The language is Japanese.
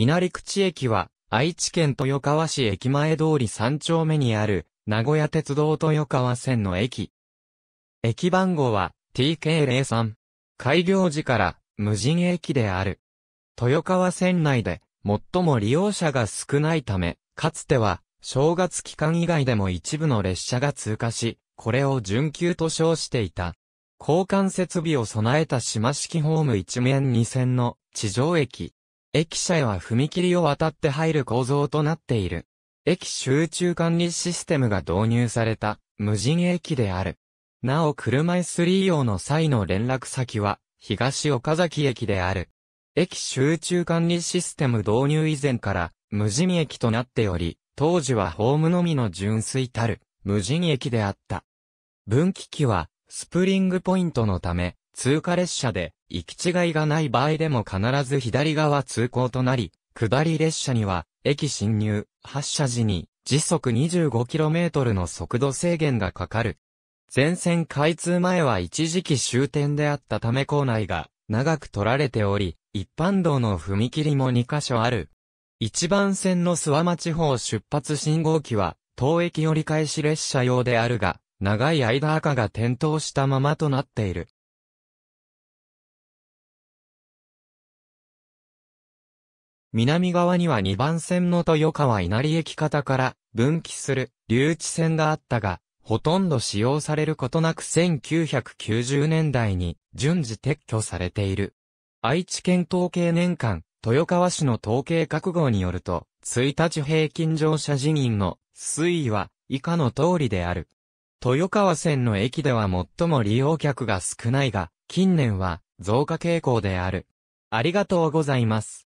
稲荷口駅は、愛知県豊川市駅前通り3丁目にある、名古屋鉄道豊川線の駅。駅番号は TK03。開業時から無人駅である。豊川線内で最も利用者が少ないため、かつては正月期間以外でも一部の列車が通過し、これを準急と称していた。交換設備を備えた島式ホーム一面二線の地上駅、駅舎は踏切を渡って入る構造となっている。駅集中管理システムが導入された無人駅である。なお車椅子利用の際の連絡先は東岡崎駅である。駅集中管理システム導入以前から無人駅となっており、当時はホームのみの純粋たる無人駅であった。分岐器はスプリングポイントのため通過列車で行き違いがない場合でも必ず左側通行となり、下り列車には駅進入、発車時に時速 25km の速度制限がかかる。全線開通前は一時期終点であったため構内が長く取られており、一般道の踏切も2カ所ある。一番線の諏訪町方出発信号機は、当駅折り返し列車用であるが、長い間赤が点灯したままとなっている。南側には2番線の豊川稲荷駅方から分岐する留置線があったが、ほとんど使用されることなく1990年代に順次撤去されている。愛知県統計年間、豊川市の統計覚悟によると、1日平均乗車人員の推移は以下の通りである。豊川線の駅では最も利用客が少ないが、近年は増加傾向である。ありがとうございます。